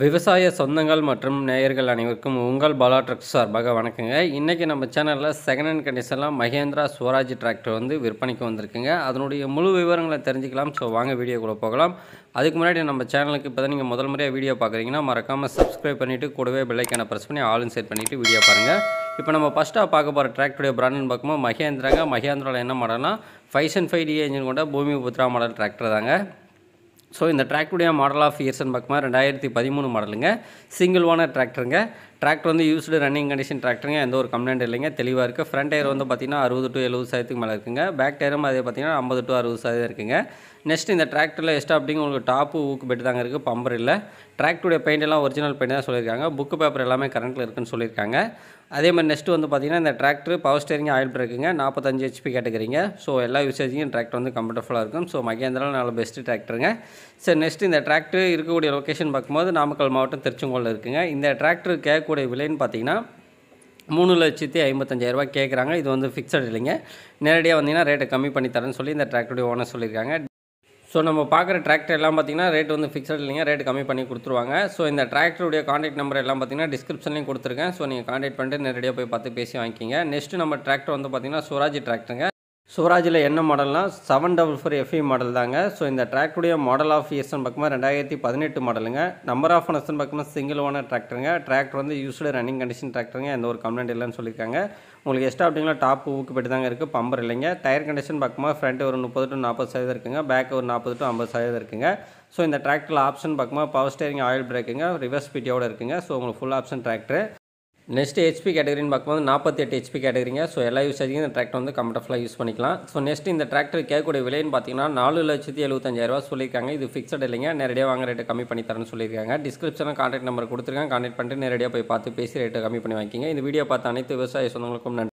விவசாய சொந்தங்கள் மற்றும் நேயர்கள் அனைவருக்கும் உங்கள் பாலா ட்ரக்ஸ் சார்பாக வணக்கங்க இன்றைக்கி நம்ம சேனலில் செகண்ட் ஹேண்ட் கண்டிஷனில் மகேந்திரா சுவராஜ் டிராக்டர் வந்து விற்பனைக்கு வந்திருக்குங்க அதனுடைய முழு விவரங்களை தெரிஞ்சுக்கலாம் ஸோ வாங்க கூட போகலாம் அதுக்கு முன்னாடி நம்ம சேனலுக்கு இப்போ தான் நீங்கள் முதல் முறையாக வீடியோ பார்க்குறீங்கன்னா மறக்காமல் சப்ஸ்கிரைப் பண்ணிவிட்டு கூடவே பெல்லைக்கான ப்ரெஸ் பண்ணி ஆளும் சேர் பண்ணிவிட்டு வீடியோ பாருங்கள் இப்போ நம்ம ஃபஸ்ட்டாக பார்க்க போகிற டிராக்டருடைய பிராண்டுன்னு பார்க்கும்போது மகேந்திராங்க மகேந்திராவில் என்ன மாடல்னால் five and five T engine கொண்ட பூமி புத்ரா மாடல் டிராக்டர் தாங்க ஸோ இந்த டிராக்டருடைய மாடல் ஆஃப் இயர்ஸ்ன்னு பார்க்கும்போது ரெண்டாயிரத்தி பதிமூணு மாடலுங்க சிங்கிள் ஓனர் டிராக்டருங்க டிராக்டர் வந்து யூஸ்டு ரன்னிங் கண்டிஷன் டிராக்டருங்க எந்த ஒரு கம்ப்ளைண்ட் இல்லைங்க தெளிவாக இருக்குது ஃப்ரண்ட் டயர் வந்து பார்த்திங்கன்னா அறுபது டு எழுபது சதவீதத்துக்கு மேலே இருக்குங்க பேக் டயரும் அதே பார்த்திங்கன்னா ஐம்பது டு அறுபது சதவீதம் இருக்குங்க நெக்ஸ்ட் இந்த டிராக்டரில் எஸ்டா அப்படிங்க உங்களுக்கு டாப்பு ஊக்கு பெட்டு தாங்க இருக்குது பம்பர் இல்லை டிராக்டருடைய பெயிண்ட் எல்லாம் ஒரிஜினல் பெயிண்ட் தான் சொல்லியிருக்காங்க புக்கு பேப்பர் எல்லாமே கரண்ட்டில் இருக்குன்னு சொல்லியிருக்காங்க அதே மாதிரி நெக்ஸ்ட் வந்து பார்த்திங்கன்னா இந்த டிராக்டர் பவர் ஸ்டேரிங் ஆயில் பிரேக்குங்க நாற்பத்தஞ்சு ஹெச்பி கேட்டுக்கிறீங்க ஸோ எல்லா யூசேஜையும் டிராக்டர் வந்து கம்ஃபர்டபுளாக இருக்கும் ஸோ மகேந்திராவில் நல்ல பெஸ்ட்டு டிராக்டருங்க சரி நெக்ஸ்ட் இந்த டிராக்டர் இருக்கக்கூடிய லொக்கேஷன் பார்க்கும்போது நாமக்கல் மாவட்டம் திருச்செங்கோல் இருக்குங்க இந்த டிராக்டர் கூடிய விலைன்னு பார்த்தீங்கன்னா மூணு லட்சத்தி ஐம்பத்தஞ்சாயிரரூபா கேட்குறாங்க இது வந்து ஃபிக்ஸட் இல்லைங்க நேரடியாக வந்தீங்கன்னா ரேட்டை கம்மி பண்ணி தரேன்னு சொல்லி இந்த டிராக்டருடைய ஓனர் சொல்லியிருக்காங்க ஸோ நம்ம பார்க்குற டிராக்டர் எல்லாம் பார்த்தீங்கன்னா ரேட் வந்து ஃபிக்ஸட் இல்லைங்க ரேட் கம்மி பண்ணி கொடுத்துருவாங்க ஸோ இந்த டிராக்டருடைய காண்டாக்ட் நம்பர் எல்லாம் பார்த்தீங்கன்னா டிஸ்கிரிப்ஷன்லையும் கொடுத்துருக்கேன் ஸோ நீங்கள் காண்டாக்ட் பண்ணிட்டு நேரடியாக போய் பார்த்து பேசி வாங்கிக்கிங்க நெக்ஸ்ட்டு நம்ம டிராக்டர் வந்து பார்த்திங்கன்னா சுவராஜ் டிராக்டருங்க சுவராஜில் என்ன மாடல்னால் seven double four FE model தாங்க ஸோ இந்த ட்ராக்டருடைய மாடல் ஆஃப் இயர்ஸ்னு பார்க்கும்போது ரெண்டாயிரத்தி பதினெட்டு மாடலுங்க நம்பர் ஆஃப் ஒனர்ஸ்னு பார்க்கும்போது சிங்கிள் ஓனர் டிராக்டருங்க டிராக்டர் வந்து யூஸ்டு ரன்னிங் கண்டிஷன் டிராக்டருங்க எந்த ஒரு கம்ப்ளைண்ட் இல்லைன்னு சொல்லியிருக்காங்க உங்களுக்கு எஸ்ட் அப்படிங்களா டாப் ஊக்கு பெட்டு தாங்க இருக்குது பம்பர் இல்லைங்க டயர் கண்டிஷன் பார்க்கும்போது ஃப்ரண்ட் ஒரு முப்பது டு நாற்பது சதவீதம் இருக்குங்க பேக் ஒரு நாற்பது டு ஐம்பது சதவீதம் இருக்குங்க ஸோ இந்த டிராக்டரில் ஆப்ஷன் பார்க்கும்போது பவர் ஸ்டேரிங் ஆயில் பிரேக்குங்க ரிவர்ஸ் பிடியோடு இருக்குங்க ஸோ உங்களுக்கு full option tractor next HP கேட்டகரின்னு பார்க்கும்போது நாற்பத்தி எட்டு ஹெச்பி கேட்டகரிங்க ஸோ எல்லா யூசேஜுக்கும் இந்த டிராக்டர் வந்து கம்ஃபர்டபுளாக யூஸ் பண்ணிக்கலாம் ஸோ நெக்ஸ்ட் இந்த டிராக்டர் கேட்கக்கூடிய விலைன்னு பார்த்தீங்கன்னா நாலு லட்சத்தி எழுபத்தஞ்சாயிரரூவா சொல்லியிருக்காங்க இது ஃபிக்ஸட் இல்லைங்க நேரடியாக வாங்க ரேட்டு கம்மி பண்ணி தரேன்னு சொல்லியிருக்காங்க டிஸ்கிரிப்ஷனில் காண்டாக்ட் நம்பர் கொடுத்துருக்காங்க காண்டாக்ட் பண்ணிட்டு நேரடியாக போய் பார்த்து பேசி ரேட்டை கம்மி பண்ணி வாங்கிக்கிங்க இந்த வீடியோ பார்த்த அனைத்து விவசாய சொந்தங்களுக்கும் நன்றி